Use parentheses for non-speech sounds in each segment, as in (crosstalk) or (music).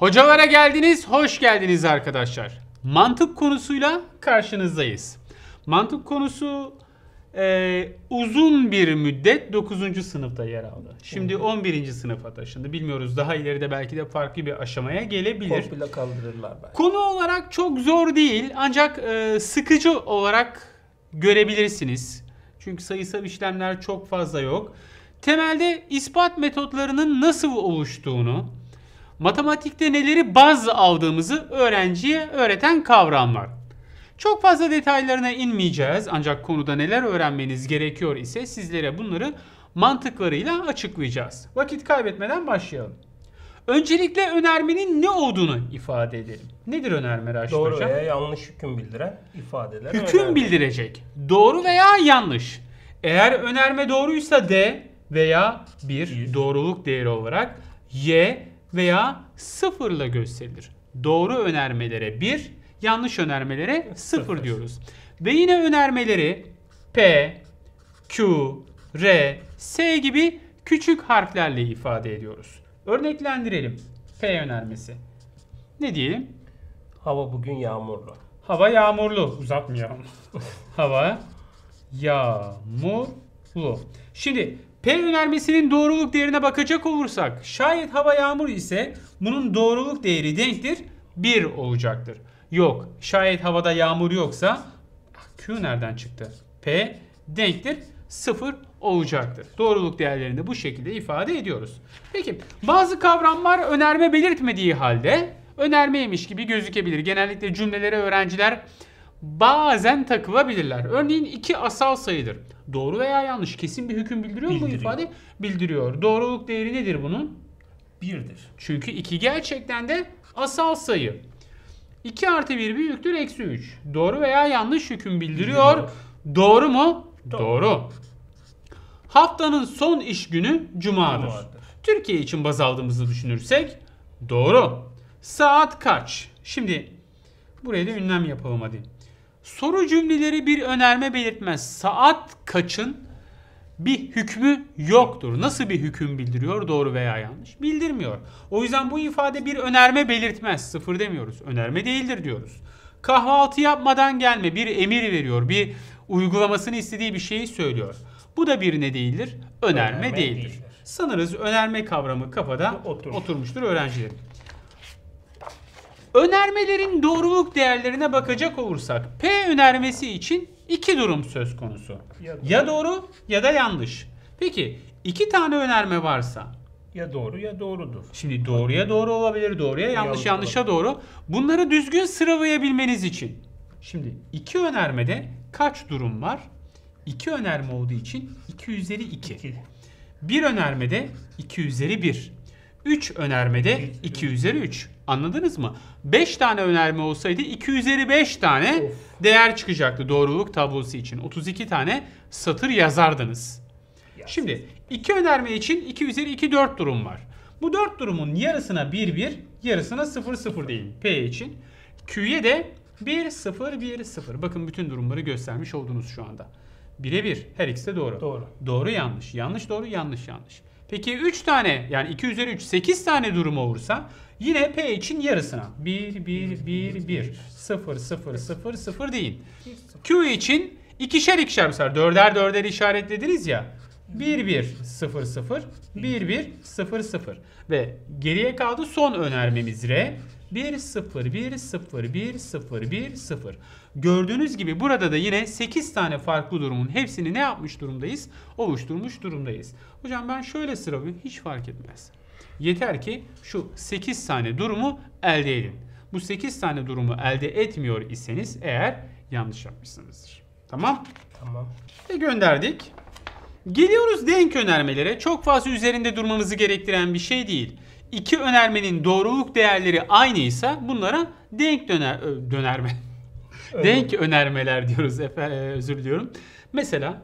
Hocalara geldiniz, hoş geldiniz arkadaşlar. Mantık konusuyla karşınızdayız. Mantık konusu e, uzun bir müddet 9. sınıfta yer aldı. Şimdi 11. sınıfa taşındı. Bilmiyoruz daha ileride belki de farklı bir aşamaya gelebilir. Komple kaldırırlar belki. Konu olarak çok zor değil ancak e, sıkıcı olarak görebilirsiniz. Çünkü sayısal işlemler çok fazla yok. Temelde ispat metotlarının nasıl oluştuğunu, matematikte neleri baz aldığımızı öğrenciye öğreten kavramlar. Çok fazla detaylarına inmeyeceğiz ancak konuda neler öğrenmeniz gerekiyor ise sizlere bunları mantıklarıyla açıklayacağız. Vakit kaybetmeden başlayalım. Öncelikle önermenin ne olduğunu ifade edelim. Nedir önerme Raşit Doğru Hocam? veya yanlış hüküm bildiren ifadeler. Hüküm önerme. bildirecek. Doğru veya yanlış. Eğer önerme doğruysa D veya bir, bir. doğruluk değeri olarak Y veya 0 ile gösterilir. Doğru önermelere 1, yanlış önermelere 0 diyoruz. Ve yine önermeleri P, Q, R, S gibi küçük harflerle ifade ediyoruz. Örneklendirelim. P önermesi. Ne diyelim? Hava bugün yağmurlu. Hava yağmurlu. Uzatmayalım. (laughs) Hava yağmurlu. Şimdi P önermesinin doğruluk değerine bakacak olursak şayet hava yağmur ise bunun doğruluk değeri denktir 1 olacaktır. Yok şayet havada yağmur yoksa Q nereden çıktı? P denktir 0 olacaktır. Doğruluk değerlerini bu şekilde ifade ediyoruz. Peki bazı kavramlar önerme belirtmediği halde önermeymiş gibi gözükebilir. Genellikle cümlelere öğrenciler bazen takılabilirler. Örneğin iki asal sayıdır. Doğru veya yanlış kesin bir hüküm bildiriyor, bildiriyor. mu bu ifade? Bildiriyor. Doğruluk değeri nedir bunun? Birdir. Çünkü iki gerçekten de asal sayı. 2 artı 1 büyüktür eksi 3. Doğru veya yanlış hüküm bildiriyor. Bilmiyorum. Doğru mu? Doğru. Doğru. Haftanın son iş günü cumadır. cumadır. Türkiye için baz aldığımızı düşünürsek doğru. Saat kaç? Şimdi buraya da ünlem yapalım hadi. Soru cümleleri bir önerme belirtmez. Saat kaçın bir hükmü yoktur. Nasıl bir hüküm bildiriyor doğru veya yanlış? Bildirmiyor. O yüzden bu ifade bir önerme belirtmez. Sıfır demiyoruz. Önerme değildir diyoruz. Kahvaltı yapmadan gelme bir emir veriyor. Bir uygulamasını istediği bir şeyi söylüyor. Bu da bir ne değildir? Önerme, önerme değildir. değildir. Sanırız önerme kavramı kafada Otur. oturmuştur öğrencilerin. Önermelerin doğruluk değerlerine bakacak olursak P önermesi için iki durum söz konusu. Ya doğru ya, da yanlış. Peki iki tane önerme varsa ya doğru ya doğrudur. Şimdi doğruya doğru olabilir, doğruya yanlış, yanlışa doğru. Bunları düzgün sıralayabilmeniz için. Şimdi iki önermede kaç durum var? İki önerme olduğu için 2 üzeri 2. 2. Bir önermede 2 üzeri 1. 3 önermede 2 üzeri 3. Anladınız mı? 5 tane önerme olsaydı 2 üzeri 5 tane of. değer çıkacaktı doğruluk tablosu için. 32 tane satır yazardınız. Şimdi 2 önerme için 2 üzeri 2 4 durum var. Bu 4 durumun yarısına 1 1, yarısına 0 0 deyin P için. Q'ye de 1 0 1 0. Bakın bütün durumları göstermiş oldunuz şu anda. Birebir her ikisi de doğru. Doğru. Doğru yanlış. Yanlış doğru yanlış yanlış. Peki 3 tane yani 2 üzeri 3 8 tane durum olursa yine P için yarısına 1 1 1 1 0 0 0 0 deyin. Q için ikişer ikişer mesela dörder dörder işaretlediniz ya. 1 1 0 0 1 1 0 0 ve geriye kaldı son önermemiz R. 1 0 1 0 1 0 1 0. Gördüğünüz gibi burada da yine 8 tane farklı durumun hepsini ne yapmış durumdayız? Oluşturmuş durumdayız. Hocam ben şöyle sıralıyorum hiç fark etmez. Yeter ki şu 8 tane durumu elde edin. Bu 8 tane durumu elde etmiyor iseniz eğer yanlış yapmışsınızdır. Tamam? Tamam. Ve gönderdik. Geliyoruz denk önermelere. Çok fazla üzerinde durmamızı gerektiren bir şey değil. İki önermenin doğruluk değerleri aynıysa bunlara denk döner dönerme. (laughs) denk önermeler diyoruz efendim, e, özür diliyorum. Mesela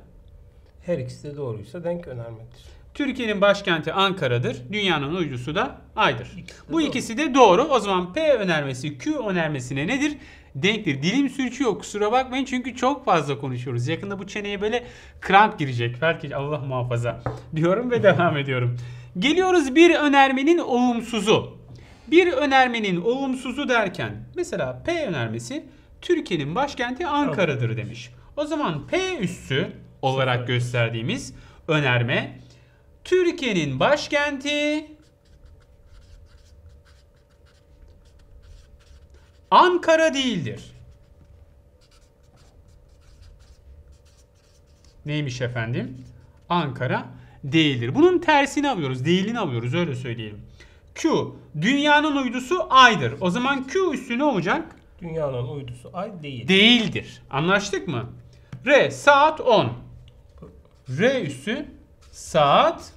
her ikisi de doğruysa denk önermedir. Türkiye'nin başkenti Ankara'dır. Dünyanın uydusu da Ay'dır. İkisi Bu doğru. ikisi de doğru. O zaman P önermesi Q önermesine nedir? denktir. Dilim sürçüyor kusura bakmayın çünkü çok fazla konuşuyoruz. Yakında bu çeneye böyle kramp girecek. Belki Allah muhafaza diyorum ve (laughs) devam ediyorum. Geliyoruz bir önermenin olumsuzu. Bir önermenin olumsuzu derken mesela P önermesi Türkiye'nin başkenti Ankara'dır demiş. O zaman P üssü olarak gösterdiğimiz önerme Türkiye'nin başkenti Ankara değildir. Neymiş efendim? Ankara değildir. Bunun tersini alıyoruz. Değilini alıyoruz öyle söyleyelim. Q dünyanın uydusu Ay'dır. O zaman Q üssü ne olacak? Dünyanın uydusu Ay değil. Değildir. Anlaştık mı? R saat 10. R üssü saat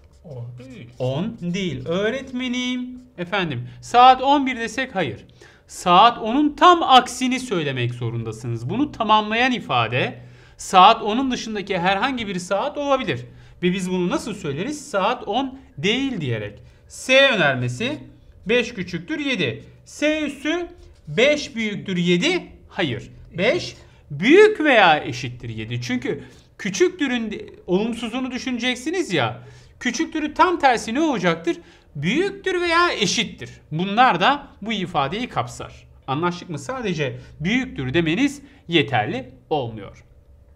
10 değil. Öğretmenim efendim saat 11 desek hayır. Saat 10'un tam aksini söylemek zorundasınız. Bunu tamamlayan ifade Saat 10'un dışındaki herhangi bir saat olabilir. Ve biz bunu nasıl söyleriz? Saat 10 değil diyerek. S önermesi 5 küçüktür 7. S üssü 5 büyüktür 7. Hayır. 5 büyük veya eşittir 7. Çünkü küçüktürün olumsuzunu düşüneceksiniz ya. Küçüktürü tam tersi ne olacaktır? Büyüktür veya eşittir. Bunlar da bu ifadeyi kapsar. Anlaştık mı? Sadece büyüktür demeniz yeterli olmuyor.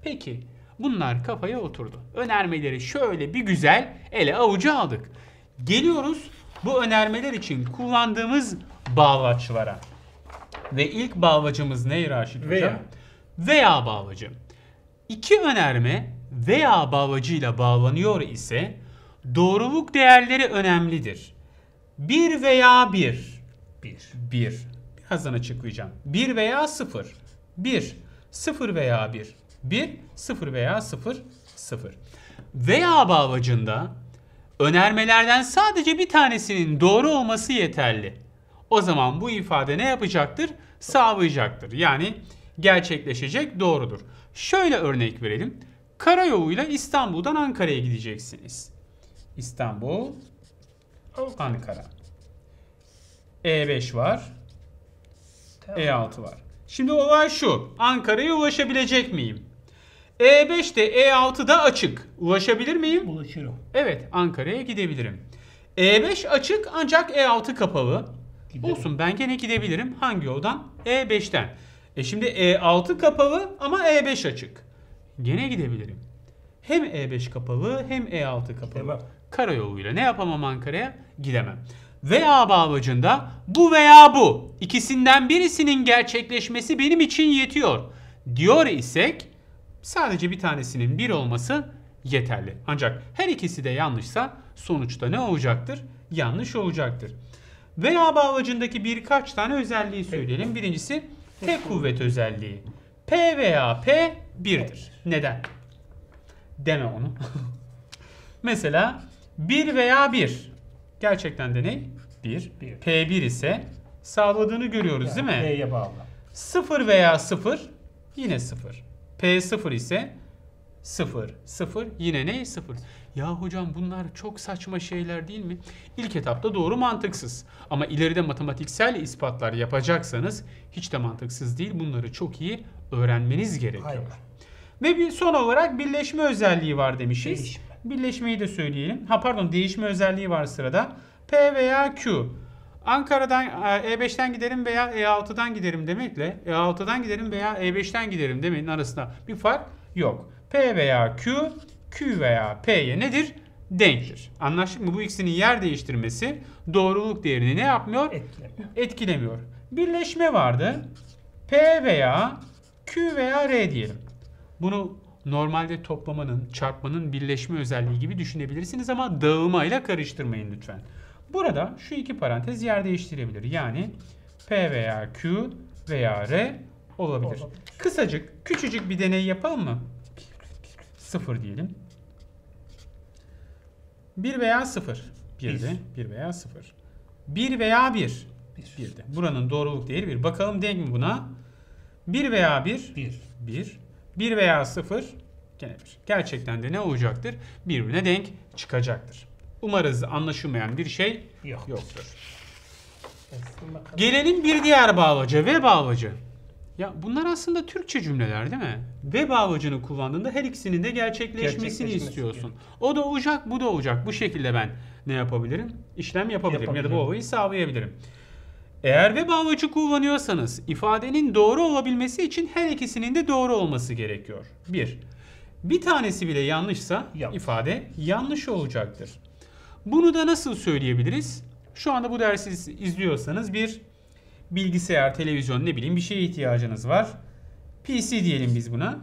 Peki bunlar kafaya oturdu. Önermeleri şöyle bir güzel ele avuca aldık. Geliyoruz bu önermeler için kullandığımız bağlaçlara. Ve ilk bağlacımız ne Raşit Veya. Hocam? Veya bağlacı. İki önerme veya bağlacıyla bağlanıyor ise doğruluk değerleri önemlidir. Bir veya bir. Bir. Bir. Birazdan açıklayacağım. Bir veya sıfır. Bir. Sıfır veya bir. 1, 0 veya 0, 0. Veya bağlacında önermelerden sadece bir tanesinin doğru olması yeterli. O zaman bu ifade ne yapacaktır? Sağlayacaktır. Yani gerçekleşecek doğrudur. Şöyle örnek verelim. Karayoluyla İstanbul'dan Ankara'ya gideceksiniz. İstanbul, Ankara. E5 var. E6 var. Şimdi olay şu. Ankara'ya ulaşabilecek miyim? e 5 de e 6 da açık. Ulaşabilir miyim? Ulaşırım. Evet Ankara'ya gidebilirim. E5 açık ancak E6 kapalı. Gidelim. Olsun ben gene gidebilirim. Hangi yoldan? E5'ten. E şimdi E6 kapalı ama E5 açık. Gene gidebilirim. Hem E5 kapalı hem E6 kapalı. Gidemem. Karayoluyla ne yapamam Ankara'ya? Gidemem. Veya bağlacında bu veya bu ikisinden birisinin gerçekleşmesi benim için yetiyor diyor isek Sadece bir tanesinin 1 olması yeterli. Ancak her ikisi de yanlışsa sonuçta ne olacaktır? Yanlış olacaktır. Veya bağlacındaki birkaç tane özelliği söyleyelim. Birincisi T kuvvet özelliği. P veya P 1'dir. Neden? Deme onu. (laughs) Mesela 1 veya 1. Gerçekten de ne? 1. P1 ise sağladığını görüyoruz değil mi? P'ye bağlı. 0 veya 0 yine 0. P0 ise 0, 0 yine ne? 0. Ya hocam bunlar çok saçma şeyler değil mi? İlk etapta doğru mantıksız. Ama ileride matematiksel ispatlar yapacaksanız hiç de mantıksız değil. Bunları çok iyi öğrenmeniz gerekiyor. Hayır. Ve bir son olarak birleşme özelliği var demişiz. Değişme. Birleşmeyi de söyleyelim. Ha pardon değişme özelliği var sırada. P veya Q Ankara'dan E5'ten e giderim veya E6'dan giderim demekle E6'dan giderim veya E5'ten giderim demenin arasında bir fark yok. P veya Q, Q veya P'ye nedir? Denktir. Anlaştık mı? Bu ikisinin yer değiştirmesi doğruluk değerini ne yapmıyor? Etkilemiyor. Etkilemiyor. Birleşme vardı. P veya Q veya R diyelim. Bunu normalde toplamanın, çarpmanın birleşme özelliği gibi düşünebilirsiniz ama dağılmayla karıştırmayın lütfen. Burada şu iki parantez yer değiştirebilir. Yani P veya Q veya R olabilir. Kısacık, küçücük bir deney yapalım mı? 0 diyelim. 1 veya 0. de, 1 veya 0. 1 veya 1. de. Buranın doğruluk değeri 1. Bakalım denk mi buna? 1 veya 1. 1. 1. 1 veya 0. Gene 1. Gerçekten de ne olacaktır? Birbirine denk çıkacaktır. Umarız anlaşılmayan bir şey Yok. yoktur. Gelelim bir diğer bağlaca ve bağlacı. Ya bunlar aslında Türkçe cümleler değil mi? Ve bağlacını kullandığında her ikisinin de gerçekleşmesini, Gerçekleşmesi istiyorsun. Gibi. O da olacak, bu da olacak. Bu şekilde ben ne yapabilirim? İşlem yapabilirim, yapabilirim. ya da bu olayı sağlayabilirim. Eğer ve bağlacı kullanıyorsanız ifadenin doğru olabilmesi için her ikisinin de doğru olması gerekiyor. Bir. Bir tanesi bile yanlışsa Yap. ifade yanlış olacaktır. Bunu da nasıl söyleyebiliriz? Şu anda bu dersi izliyorsanız bir bilgisayar, televizyon ne bileyim bir şeye ihtiyacınız var. PC diyelim biz buna.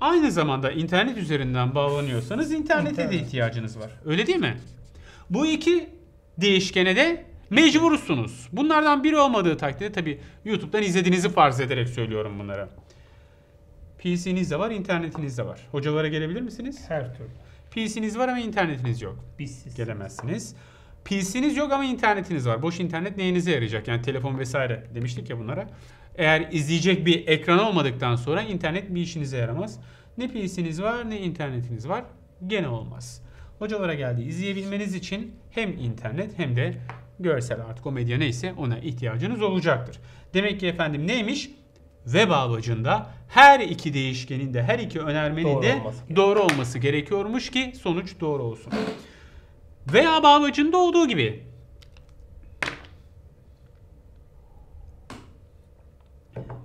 Aynı zamanda internet üzerinden bağlanıyorsanız internete internet. de ihtiyacınız var. Öyle değil mi? Bu iki değişkene de mecbursunuz. Bunlardan biri olmadığı takdirde tabi YouTube'dan izlediğinizi farz ederek söylüyorum bunları. PC'niz de var, internetiniz de var. Hocalara gelebilir misiniz? Her türlü. PC'niz var ama internetiniz yok. Bizsiz. Gelemezsiniz. PC'niz yok ama internetiniz var. Boş internet neyinize yarayacak? Yani telefon vesaire demiştik ya bunlara. Eğer izleyecek bir ekran olmadıktan sonra internet bir işinize yaramaz. Ne PC'niz var ne internetiniz var. Gene olmaz. Hocalara geldi. İzleyebilmeniz için hem internet hem de görsel artık o medya neyse ona ihtiyacınız olacaktır. Demek ki efendim neymiş? ve bağlacında her iki değişkenin de her iki önermenin doğru de olması. doğru olması gerekiyormuş ki sonuç doğru olsun. Veya bağlacında olduğu gibi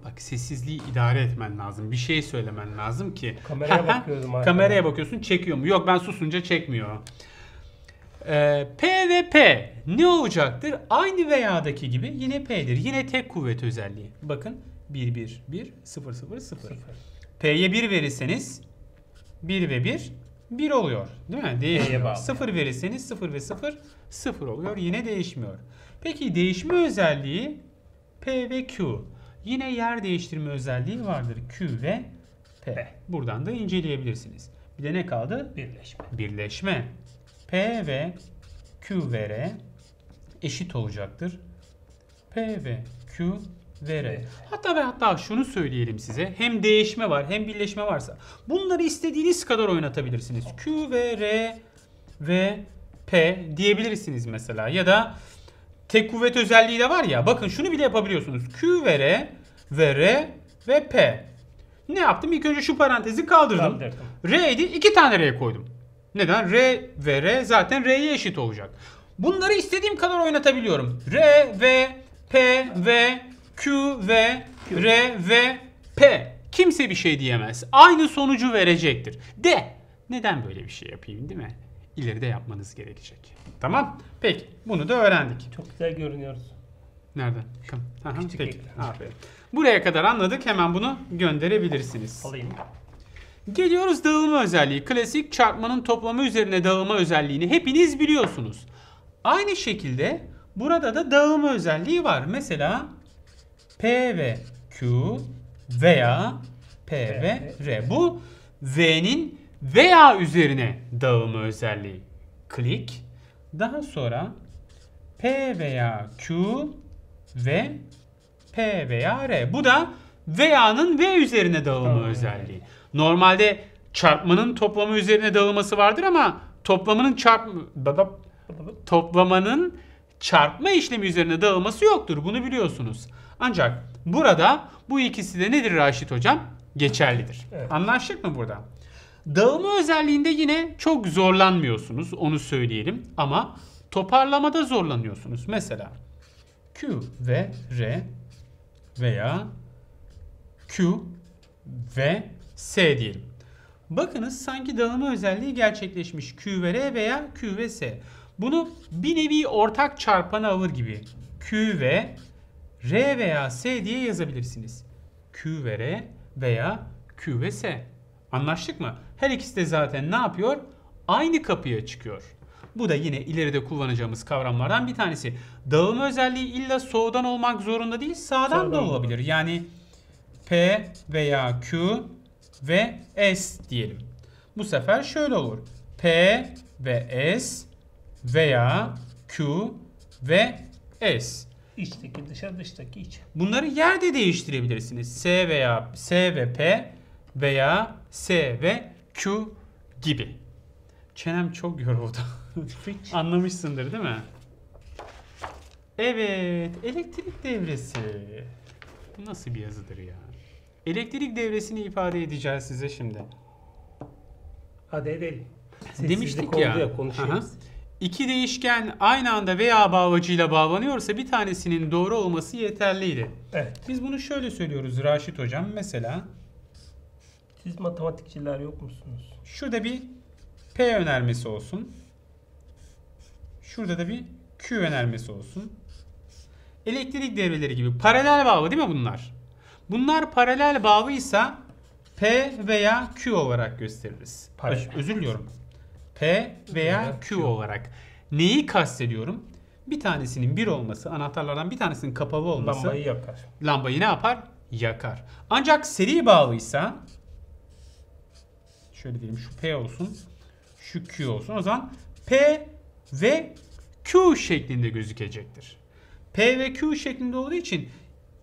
Bak sessizliği idare etmen lazım. Bir şey söylemen lazım ki. Kameraya bakıyordum. Kameraya bakıyorsun çekiyor mu? Yok ben susunca çekmiyor. Ee, P ve P ne olacaktır? Aynı veya'daki gibi yine P'dir. Yine tek kuvvet özelliği. Bakın 1 1 1 0 0 0. P'ye 1 verirseniz 1 ve 1 1 oluyor. Değil mi? Değişmiyor. 0 verirseniz 0 ve 0 0 oluyor. Yine değişmiyor. Peki değişme özelliği P ve Q. Yine yer değiştirme özelliği vardır. Q ve P. Buradan da inceleyebilirsiniz. Bir de ne kaldı? Birleşme. Birleşme. P ve Q ve R eşit olacaktır. P ve Q Vere. Hatta ve hatta şunu söyleyelim size. Hem değişme var hem birleşme varsa. Bunları istediğiniz kadar oynatabilirsiniz. Q ve R ve P diyebilirsiniz mesela. Ya da tek kuvvet özelliği de var ya. Bakın şunu bile yapabiliyorsunuz. Q ve R ve R ve P. Ne yaptım? İlk önce şu parantezi kaldırdım. Kaldırdım. R'ydi. iki tane R koydum. Neden? R ve R zaten R'ye eşit olacak. Bunları istediğim kadar oynatabiliyorum. R ve P ve Q ve R ve P. Kimse bir şey diyemez. Aynı sonucu verecektir. De. Neden böyle bir şey yapayım değil mi? İleride yapmanız gerekecek. Tamam. Peki. Bunu da öğrendik. Çok güzel görünüyoruz. Nereden? Aha, Küçük peki. ekran. Aferin. Buraya kadar anladık. Hemen bunu gönderebilirsiniz. Alayım. Geliyoruz dağılma özelliği. Klasik çarpmanın toplamı üzerine dağılma özelliğini hepiniz biliyorsunuz. Aynı şekilde burada da dağılma özelliği var. Mesela P ve Q veya P ve R. Bu V'nin veya üzerine dağılma özelliği. Klik. Daha sonra P veya Q ve P veya R. Bu da veya'nın V üzerine dağılma tamam. özelliği. Normalde çarpmanın toplamı üzerine dağılması vardır ama toplamanın çarp toplamanın çarpma işlemi üzerine dağılması yoktur. Bunu biliyorsunuz. Ancak burada bu ikisi de nedir Raşit Hocam? Geçerlidir. Evet. Anlaştık mı burada? Dağılma özelliğinde yine çok zorlanmıyorsunuz onu söyleyelim ama toparlamada zorlanıyorsunuz. Mesela Q ve R veya Q ve S diyelim. Bakınız sanki dağılma özelliği gerçekleşmiş Q ve R veya Q ve S. Bunu bir nevi ortak çarpana alır gibi Q ve R veya S diye yazabilirsiniz. Q ve R veya Q ve S. Anlaştık mı? Her ikisi de zaten ne yapıyor? Aynı kapıya çıkıyor. Bu da yine ileride kullanacağımız kavramlardan bir tanesi. Dağılma özelliği illa soğudan olmak zorunda değil, sağdan, sağdan da olabilir. Yani P veya Q ve S diyelim. Bu sefer şöyle olur. P ve S veya Q ve S. İçteki dışarı dıştaki iç. Bunları yerde değiştirebilirsiniz. S veya S ve P veya S ve Q gibi. Çenem çok yoruldu. (laughs) Anlamışsındır değil mi? Evet, elektrik devresi. Bu nasıl bir yazıdır ya? Elektrik devresini ifade edeceğiz size şimdi. Hadi edelim. Demiştik ya. ya Aha. İki değişken aynı anda veya bağlacıyla bağlanıyorsa bir tanesinin doğru olması yeterliydi. Evet. Biz bunu şöyle söylüyoruz Raşit Hocam. Mesela siz matematikçiler yok musunuz? Şurada bir P önermesi olsun. Şurada da bir Q önermesi olsun. Elektrik devreleri gibi paralel bağlı değil mi bunlar? Bunlar paralel bağlıysa P veya Q olarak gösteririz. Öz, özür diliyorum. P veya Q olarak. Neyi kastediyorum? Bir tanesinin bir olması, anahtarlardan bir tanesinin kapalı olması. Lambayı yakar. Lambayı ne yapar? Yakar. Ancak seri bağlıysa şöyle diyelim şu P olsun, şu Q olsun. O zaman P ve Q şeklinde gözükecektir. P ve Q şeklinde olduğu için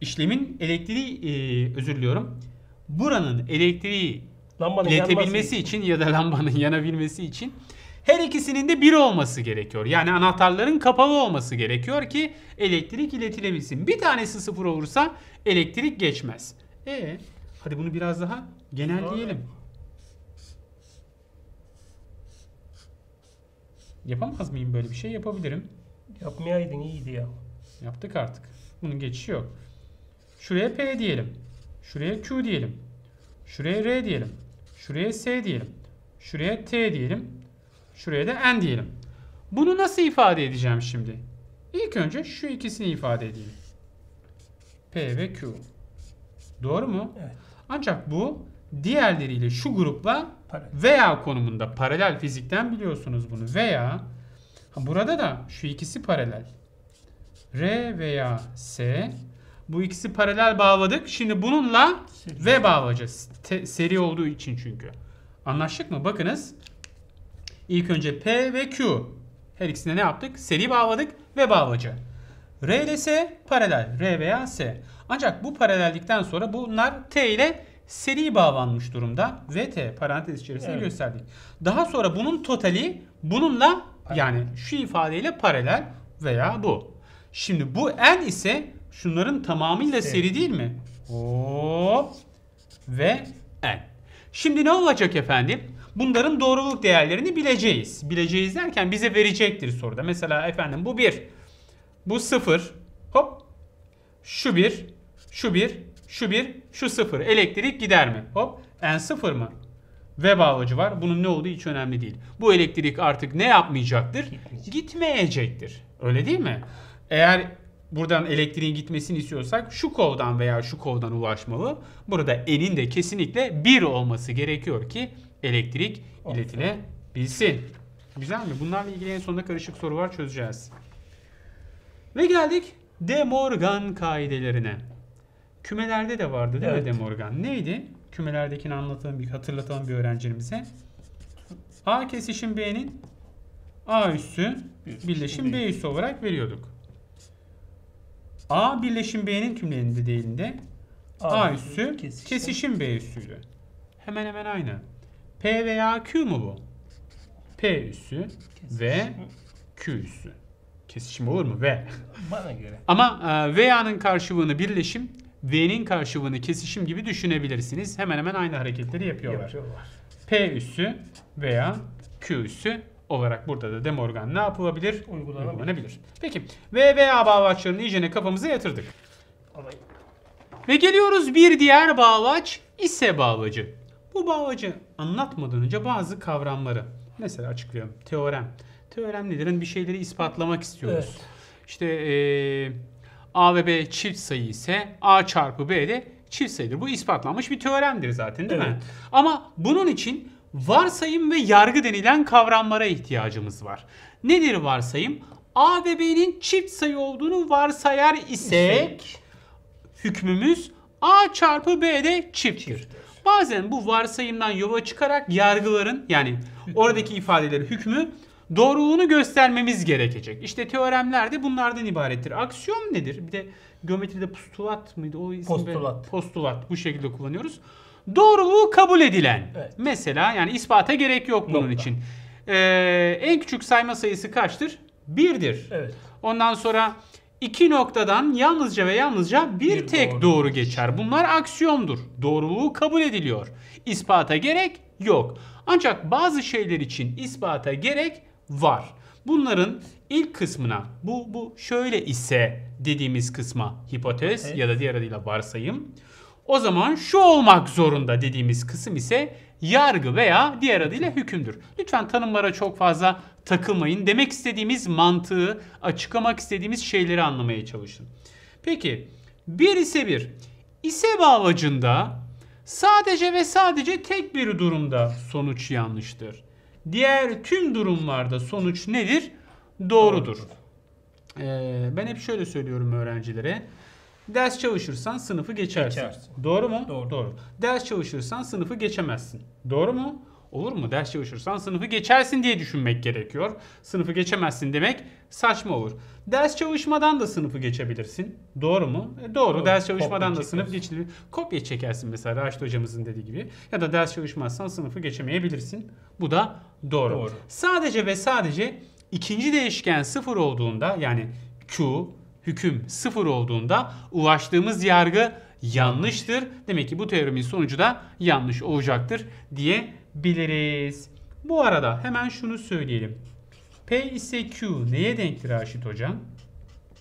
işlemin elektriği, e, özür diliyorum. Buranın elektriği Lambanın Yetebilmesi için ya da lambanın (laughs) yanabilmesi için her ikisinin de bir olması gerekiyor. Yani anahtarların kapalı olması gerekiyor ki elektrik iletilebilsin. Bir tanesi sıfır olursa elektrik geçmez. E hadi bunu biraz daha genel diyelim Yapamaz mıyım böyle bir şey? Yapabilirim. Yapmayaydın iyiydi ya. Yaptık artık. Bunun geçişi yok. Şuraya P diyelim. Şuraya Q diyelim. Şuraya R diyelim. Şuraya S diyelim. Şuraya T diyelim. Şuraya da N diyelim. Bunu nasıl ifade edeceğim şimdi? İlk önce şu ikisini ifade edeyim. P ve Q. Doğru mu? Evet. Ancak bu diğerleriyle şu grupla paralel. veya konumunda paralel fizikten biliyorsunuz bunu. Veya burada da şu ikisi paralel. R veya S bu ikisi paralel bağladık. Şimdi bununla seri. V bağlayacağız. Te, seri olduğu için çünkü. Anlaştık mı? Bakınız. İlk önce P ve Q. Her ikisine ne yaptık? Seri bağladık ve bağlacı. R ile S paralel. R veya S. Ancak bu paralellikten sonra bunlar T ile seri bağlanmış durumda. VT parantez içerisinde evet. gösterdik. Daha sonra bunun totali bununla yani şu ifadeyle paralel veya bu. Şimdi bu N ise Şunların tamamıyla seri, şey. seri değil mi? Hop ve n. Şimdi ne olacak efendim? Bunların doğruluk değerlerini bileceğiz. Bileceğiz derken bize verecektir soruda. Mesela efendim bu 1, bu 0, hop şu 1, şu 1, şu 1, şu 0. Elektrik gider mi? Hop n 0 mı? ve bağlacı var. Bunun ne olduğu hiç önemli değil. Bu elektrik artık ne yapmayacaktır? Gitmeyecektir. Öyle değil mi? Eğer buradan elektriğin gitmesini istiyorsak şu kovdan veya şu kovdan ulaşmalı. Burada enin de kesinlikle 1 olması gerekiyor ki elektrik Olsun. iletilebilsin. Güzel mi? Bunlarla ilgili en sonunda karışık soru var çözeceğiz. Ve geldik De Morgan kaidelerine. Kümelerde de vardı değil evet. mi De Morgan? Neydi? Kümelerdekini anlatalım, bir hatırlatalım bir öğrencimize A kesişim B'nin A üssü birleşim B üssü olarak veriyorduk. A birleşim B'nin tümlerinde değilinde A, A üssü kesişim. kesişim B üssüydü. Hemen hemen aynı. P veya Q mu bu? P üssü kesişim. ve Q üssü. Kesişim olur mu? V. (laughs) Bana göre. Ama e, V'nin karşılığını birleşim, V'nin karşılığını kesişim gibi düşünebilirsiniz. Hemen hemen aynı hareketleri yapıyorlar. yapıyorlar. P üssü veya Q üssü olarak burada da demorgan ne yapılabilir? Uygulanabilir. Uygulanabilir. Peki VBA bağlaçlarını iyicene kafamıza yatırdık. Alayım. Ve geliyoruz bir diğer bağlaç ise bağlacı. Bu bağlacı anlatmadan önce bazı kavramları mesela açıklayalım. Teorem. Teorem nedir? Hani bir şeyleri ispatlamak istiyoruz. Evet. İşte ee, A ve B çift sayı ise A çarpı B de çift sayıdır. Bu ispatlanmış bir teoremdir zaten değil evet. mi? Ama bunun için varsayım ve yargı denilen kavramlara ihtiyacımız var. Nedir varsayım? A ve B'nin çift sayı olduğunu varsayar isek hükmümüz A çarpı B de çifttir. çifttir. Bazen bu varsayımdan yola çıkarak yargıların yani oradaki ifadeleri hükmü doğruluğunu göstermemiz gerekecek. İşte teoremler de bunlardan ibarettir. Aksiyon nedir? Bir de geometride postulat mıydı? O postulat. Be, postulat. Bu şekilde kullanıyoruz. Doğruluğu kabul edilen. Evet. Mesela yani ispata gerek yok bunun Nokta. için. Ee, en küçük sayma sayısı kaçtır? Birdir. Evet. Ondan sonra iki noktadan yalnızca ve yalnızca bir, bir tek doğru. doğru geçer. Bunlar aksiyomdur. Doğruluğu kabul ediliyor. İspata gerek yok. Ancak bazı şeyler için ispata gerek var. Bunların ilk kısmına bu bu şöyle ise dediğimiz kısma hipotez evet. ya da diğer adıyla varsayım. O zaman şu olmak zorunda dediğimiz kısım ise yargı veya diğer adıyla hükümdür. Lütfen tanımlara çok fazla takılmayın. Demek istediğimiz mantığı, açıklamak istediğimiz şeyleri anlamaya çalışın. Peki bir ise bir. İse bağlacında sadece ve sadece tek bir durumda sonuç yanlıştır. Diğer tüm durumlarda sonuç nedir? Doğrudur. Ee, ben hep şöyle söylüyorum öğrencilere. Ders çalışırsan sınıfı geçersin. geçersin. Doğru mu? Doğru. Doğru. Ders çalışırsan sınıfı geçemezsin. Doğru mu? Olur mu? Ders çalışırsan sınıfı geçersin diye düşünmek gerekiyor. Sınıfı geçemezsin demek saçma olur. Ders çalışmadan da sınıfı geçebilirsin. Doğru mu? E doğru. doğru. Ders çalışmadan Kopya da sınıf geçilir. Kopya çekersin mesela Raşit hocamızın dediği gibi. Ya da ders çalışmazsan sınıfı geçemeyebilirsin. Bu da doğru. doğru. Sadece ve sadece ikinci değişken sıfır olduğunda yani Q, hüküm sıfır olduğunda ulaştığımız yargı yanlıştır. Demek ki bu teoremin sonucu da yanlış olacaktır diyebiliriz. Bu arada hemen şunu söyleyelim. P ise Q neye denktir Raşit Hocam?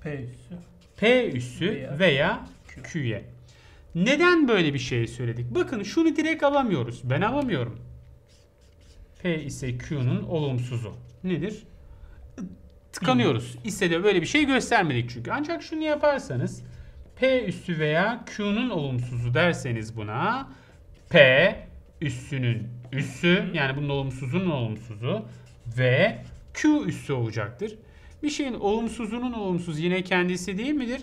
P üssü. P üssü veya, veya Q'ye. Neden böyle bir şey söyledik? Bakın şunu direkt alamıyoruz. Ben alamıyorum. P ise Q'nun olumsuzu. Nedir? tıkanıyoruz. İstediği böyle bir şey göstermedik çünkü. Ancak şunu yaparsanız P üssü veya Q'nun olumsuzu derseniz buna P üssünün üssü yani bunun olumsuzunun olumsuzu ve Q üssü olacaktır. Bir şeyin olumsuzunun olumsuz yine kendisi değil midir?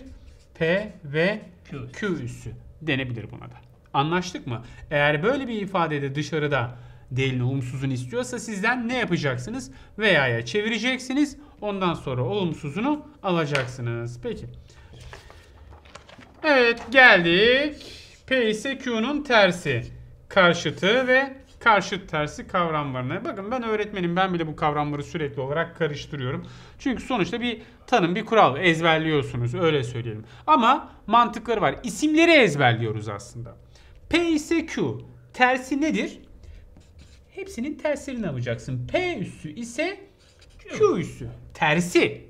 P ve Q, üssü, Q üssü denebilir buna da. Anlaştık mı? Eğer böyle bir ifadede dışarıda değilini olumsuzunu istiyorsa sizden ne yapacaksınız? Veya'ya çevireceksiniz. Ondan sonra olumsuzunu alacaksınız. Peki. Evet geldik. P ise Q'nun tersi. Karşıtı ve karşıt tersi kavramlarına. Bakın ben öğretmenim ben bile bu kavramları sürekli olarak karıştırıyorum. Çünkü sonuçta bir tanım bir kural ezberliyorsunuz öyle söyleyelim. Ama mantıkları var. İsimleri ezberliyoruz aslında. P ise Q. Tersi nedir? hepsinin tersini alacaksın. P üssü ise Q üssü. Tersi.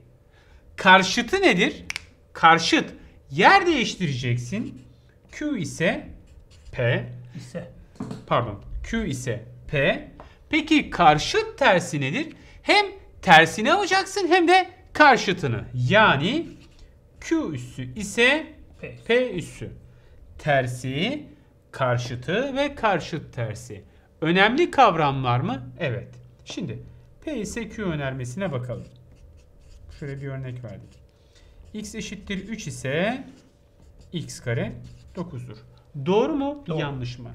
Karşıtı nedir? Karşıt. Yer değiştireceksin. Q ise P. ise. Pardon. Q ise P. Peki karşıt tersi nedir? Hem tersini alacaksın hem de karşıtını. Yani Q üssü ise P, P üssü. Tersi, karşıtı ve karşıt tersi önemli kavramlar mı? Evet. Şimdi PSQ önermesine bakalım. Şöyle bir örnek verdik. X eşittir 3 ise X kare 9'dur. Doğru mu? Doğru. Yanlış mı?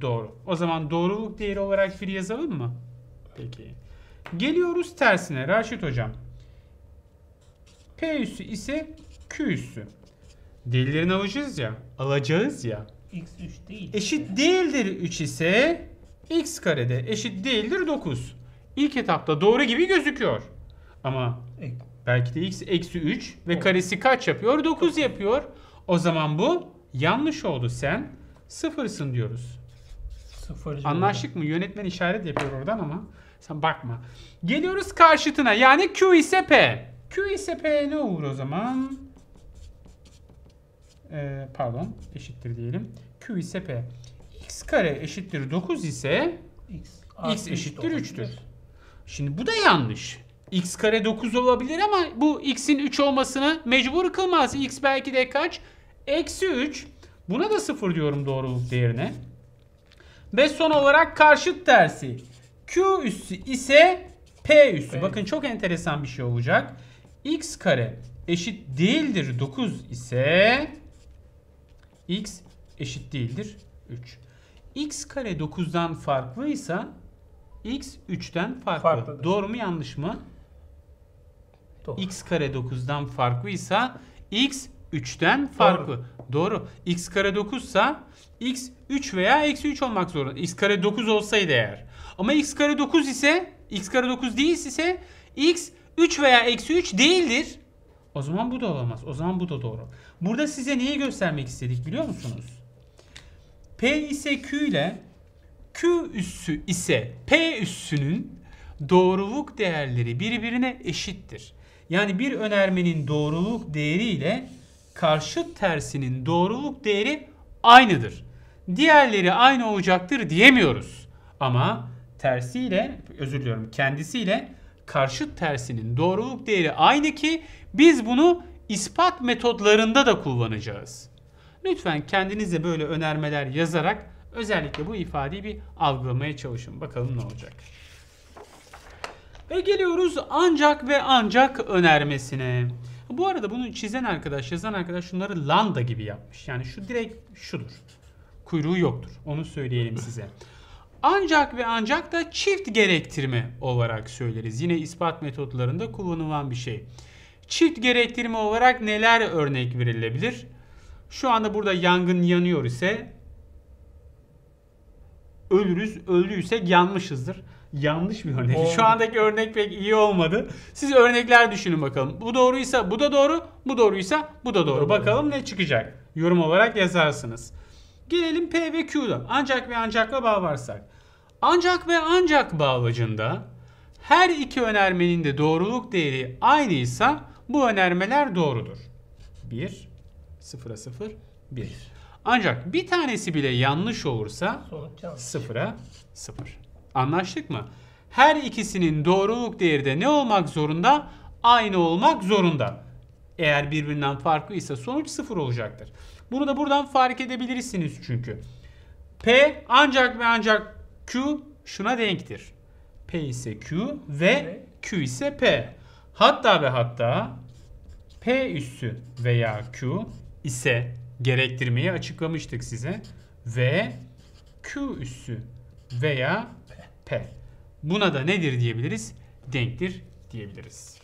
Doğru. O zaman doğruluk değeri olarak bir yazalım mı? Peki. Geliyoruz tersine Raşit hocam. P üssü ise Q üssü. Delillerini alacağız ya. Alacağız ya. X3 değil. Eşit değildir 3 ise x karede eşit değildir 9. İlk etapta doğru gibi gözüküyor. Ama belki de x eksi 3 ve karesi kaç yapıyor? 9 yapıyor. O zaman bu yanlış oldu. Sen sıfırsın diyoruz. Sıfırcı Anlaştık mı? Yönetmen işaret yapıyor oradan ama sen bakma. Geliyoruz karşıtına. Yani Q ise P. Q ise P ne olur o zaman? Ee, pardon eşittir diyelim. Q ise P x kare eşittir 9 ise x, x eşittir 3'tür. Şimdi bu da yanlış. x kare 9 olabilir ama bu x'in 3 olmasını mecbur kılmaz. x belki de kaç? Eksi 3. Buna da 0 diyorum doğruluk değerine. Ve son olarak karşıt tersi. Q üssü ise P üssü. Evet. Bakın çok enteresan bir şey olacak. X kare eşit değildir 9 ise X eşit değildir 3 x kare 9'dan farklıysa x 3'ten farklı. Farklıdır. Doğru mu yanlış mı? Doğru. x kare 9'dan farklıysa x 3'ten farklı. Doğru. Doğru. x kare 9 sa x 3 veya eksi 3 olmak zorunda. x kare 9 olsaydı eğer. Ama x kare 9 ise x kare 9 değil ise x 3 veya eksi 3 değildir. O zaman bu da olamaz. O zaman bu da doğru. Burada size neyi göstermek istedik biliyor musunuz? P ise Q ile Q üssü ise P üssünün doğruluk değerleri birbirine eşittir. Yani bir önermenin doğruluk değeri ile karşıt tersinin doğruluk değeri aynıdır. Diğerleri aynı olacaktır diyemiyoruz. Ama tersiyle özür diliyorum kendisiyle karşıt tersinin doğruluk değeri aynı ki biz bunu ispat metodlarında da kullanacağız. Lütfen kendinize böyle önermeler yazarak özellikle bu ifadeyi bir algılamaya çalışın. Bakalım ne olacak. Ve geliyoruz ancak ve ancak önermesine. Bu arada bunu çizen arkadaş, yazan arkadaş şunları landa gibi yapmış. Yani şu direkt şudur. Kuyruğu yoktur. Onu söyleyelim size. Ancak ve ancak da çift gerektirme olarak söyleriz. Yine ispat metotlarında kullanılan bir şey. Çift gerektirme olarak neler örnek verilebilir? Şu anda burada yangın yanıyor ise ölürüz. Öldüyse yanmışızdır. Yanlış bir örnek. Şu andaki örnek pek iyi olmadı. Siz örnekler düşünün bakalım. Bu doğruysa bu da doğru. Bu doğruysa bu da doğru. bakalım ne çıkacak. Yorum olarak yazarsınız. Gelelim P ve Q'da. Ancak ve ancakla varsak. Ancak ve ancak bağlacında her iki önermenin de doğruluk değeri aynıysa bu önermeler doğrudur. 1 0'a 0, 1. Ancak bir tanesi bile yanlış olursa Sonuç yanlış. 0'a 0. Anlaştık mı? Her ikisinin doğruluk değeri de ne olmak zorunda? Aynı olmak zorunda. Eğer birbirinden farklı ise sonuç 0 olacaktır. Bunu da buradan fark edebilirsiniz çünkü. P ancak ve ancak Q şuna denktir. P ise Q ve Q ise P. Hatta ve hatta P üssü veya Q ise gerektirmeyi açıklamıştık size. Ve Q üssü veya P. Buna da nedir diyebiliriz? Denktir diyebiliriz.